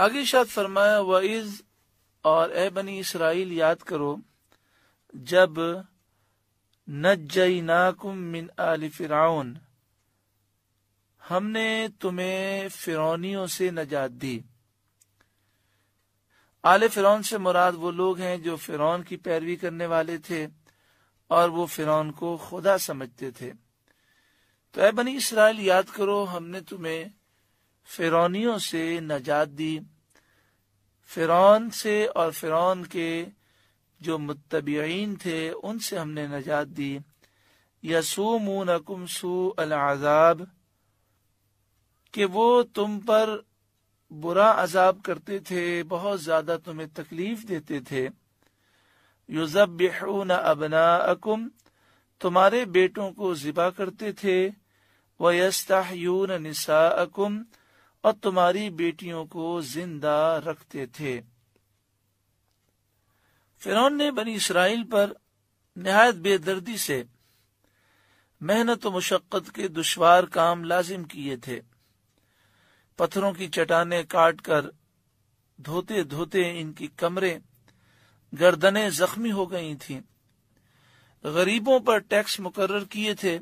आगे शायद फरमाया वइज और ए बनी इसराइल याद करो जब नाकुम मिन आल फिराउन हमने तुम्हें फिरौनियों से नजात दी आले फिरौन से मुराद वो लोग हैं जो फिरौन की पैरवी करने वाले थे और वो फिरौन को खुदा समझते थे तो ए बनी इसराइल याद करो हमने तुम्हें फिरौनियों से नजात दी फिरौन से और फिरौन के जो मुतबीन थे उनसे हमने नजात दी यसुमूनकुम सू अलाजाब वो तुम पर बुरा अजाब करते थे बहुत ज्यादा तुम्हें तकलीफ देते थे न अबना अकुम तुम्हारे बेटों को जिबा करते थे वयस्ताहयून निसा अकुम और तुम्हारी बेटियों को जिंदा रखते थे फिर ने बनी इसराइल पर नहायत बेदर्दी से मेहनत और मशक्क़त के दुशवार काम लाजिम किए थे पत्थरों की चटाने काट कर धोते धोते इनकी कमरे गर्दने जख्मी हो गई थी गरीबों पर टैक्स मुकर किए थे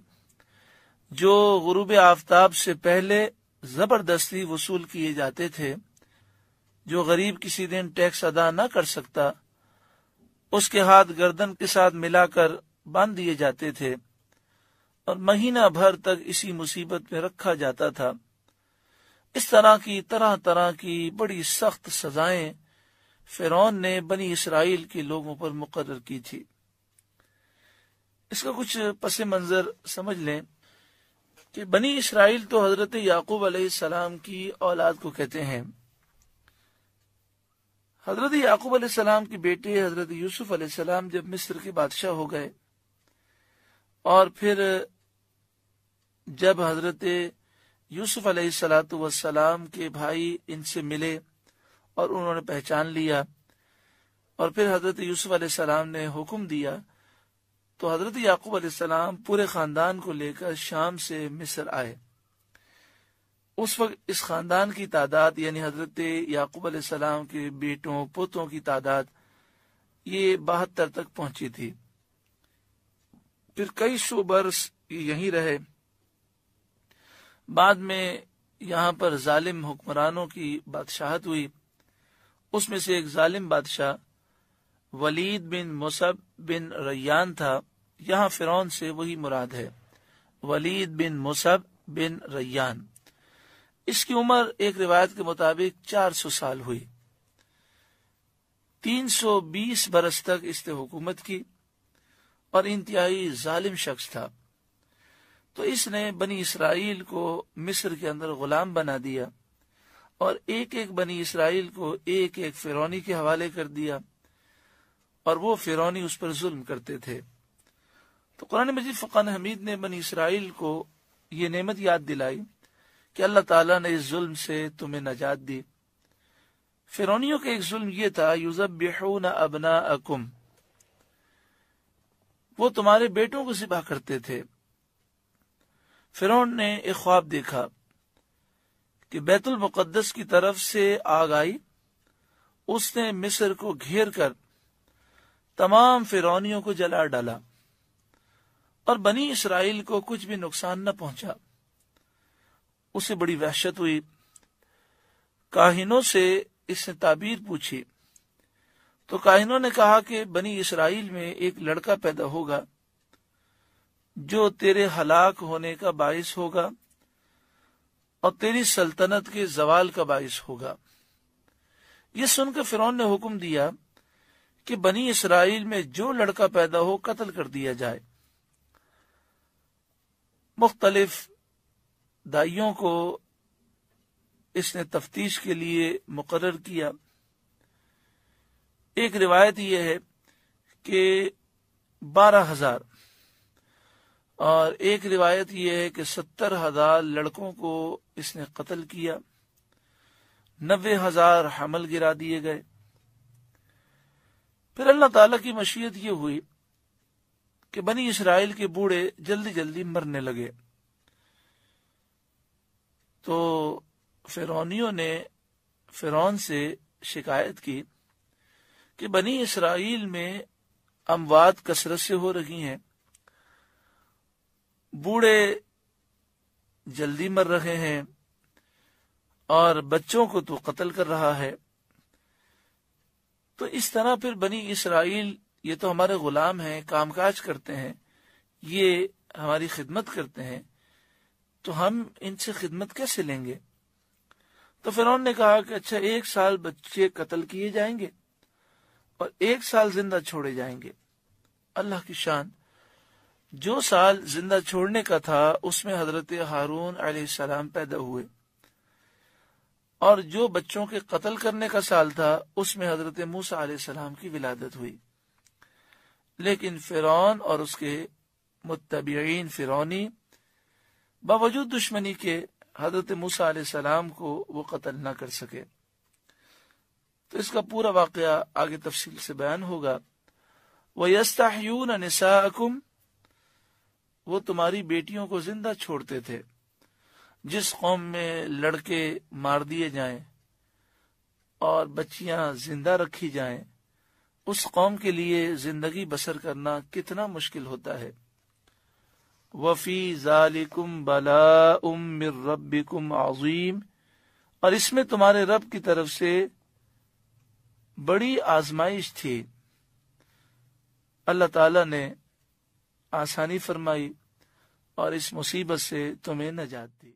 जो गुरुब आफ्ताब से पहले ज़बरदस्ती वसूल किए जाते थे जो गरीब किसी दिन टैक्स अदा न कर सकता उसके हाथ गर्दन के साथ मिलाकर बांध दिए जाते थे और महीना भर तक इसी मुसीबत में रखा जाता था इस तरह की तरह तरह की बड़ी सख्त सजाएं फिरौन ने बनी इसराइल के लोगों पर मुकर की थी इसका कुछ पस मंजर समझ लें कि बनी इसराइल तो हजरत याकूब अलैहिस्सलाम की औलाद को कहते हैं हजरत याकूब अलैहिस्सलाम के बेटे हजरत यूसुफ अलैहिस्सलाम जब मिस्र के बादशाह हो गए और फिर जब हजरत यूसुफ अलैहिस्सलाम के भाई इनसे मिले और उन्होंने पहचान लिया और फिर हजरत यूसुफ अलैहिस्सलाम ने हुक्म दिया तो हजरत याकूब अलैहिस्सलाम पूरे खानदान को लेकर शाम से मिस्र आए उस वक्त इस खानदान की तादाद यानी हजरत याकूब अलैहिस्सलाम के बेटों पोतों की तादाद ये बहत्तर तक पहुंची थी फिर कई सौ बरस यहीं रहे बाद में यहां पर जालिम हुक्मरानों की बादशाहत हुई उसमें से एक जालिम बादशाह Walid bin Musab bin Rayyan था यहाँ फिरौन से वही मुराद है Walid bin Musab bin Rayyan इसकी उम्र एक रिवायत के मुताबिक 400 साल हुई 320 बरस तक इसने हुकूमत की और इंतहाई जालिम शख्स था तो इसने बनी इसराइल को मिस्र के अंदर गुलाम बना दिया और एक एक बनी इसराइल को एक एक फिरौनी के हवाले कर दिया और वो फिरौनी उस पर जुल्म करते थे तो कुरान मजीद फ़ुकान हमीद ने बनी इसराइल को ये नेमत याद दिलाई कि अल्लाह ताला ने इस जुल्म से तुम्हें नजात दी फिरौनियों का एक जुल्म ये था युजब न अबना अकुम वो तुम्हारे बेटों को सिपा करते थे फिर ने एक ख्वाब देखा कि बैतुल मुकद्दस की तरफ से आग आई उसने मिस्र को घेर कर तमाम फिरौनियों को जला डाला और बनी इसराइल को कुछ भी नुकसान न पहुंचा उसे बड़ी वहशत हुई काहिनों से इसने ताबीर पूछी तो काहिनों ने कहा कि बनी इसराइल में एक लड़का पैदा होगा जो तेरे हलाक होने का बायस होगा और तेरी सल्तनत के जवाल का बायस होगा ये सुनकर फिरौन ने हुक्म दिया कि बनी इसराइल में जो लड़का पैदा हो कत्ल कर दिया जाए मुख्तलिफ दाइयों को इसने तफ्तीश के लिए मुकर किया एक रिवायत यह है कि बारह हजार और एक रिवायत यह है कि सत्तर हजार लड़कों को इसने कत्ल किया नबे हजार हमल गिरा दिए गए फिर अल्लाह ताला की मशीयत यह हुई कि बनी इसराइल के बूढ़े जल्दी जल्दी मरने लगे तो फिरौनियों ने फिरौन से शिकायत की कि बनी इसराइल में अमवात कसरत से हो रही हैं बूढ़े जल्दी मर रहे हैं और बच्चों को तो कत्ल कर रहा है तो इस तरह फिर बनी इसराइल ये तो हमारे गुलाम हैं कामकाज करते हैं ये हमारी खिदमत करते हैं तो हम इनसे खिदमत कैसे लेंगे तो फिर ने कहा कि अच्छा एक साल बच्चे कत्ल किए जाएंगे और एक साल जिंदा छोड़े जाएंगे अल्लाह की शान जो साल जिंदा छोड़ने का था उसमें हजरत हारून अलैहिस्सलाम पैदा हुए और जो बच्चों के कत्ल करने का साल था उसमें हजरत मूसा अलैहिस्सलाम की विलादत हुई लेकिन फिरौन और उसके मुतबीन फिरौनी बावजूद दुश्मनी के हजरत मूसा सलाम को वो कत्ल न कर सके तो इसका पूरा वाक़ आगे तफसील से बयान होगा वह यस्ताहयून निसाकुम वो तुम्हारी बेटियों को जिंदा छोड़ते थे जिस कौम में लड़के मार दिए जाए और बच्चिया जिंदा रखी जाए उस कौम के लिए जिंदगी बसर करना कितना मुश्किल होता है वफी जालिकुम बला उम रबिकुम आजीम और इसमें तुम्हारे रब की तरफ से बड़ी आजमाइश थी अल्लाह ताला ने आसानी फरमाई और इस मुसीबत से तुम्हें नजात दी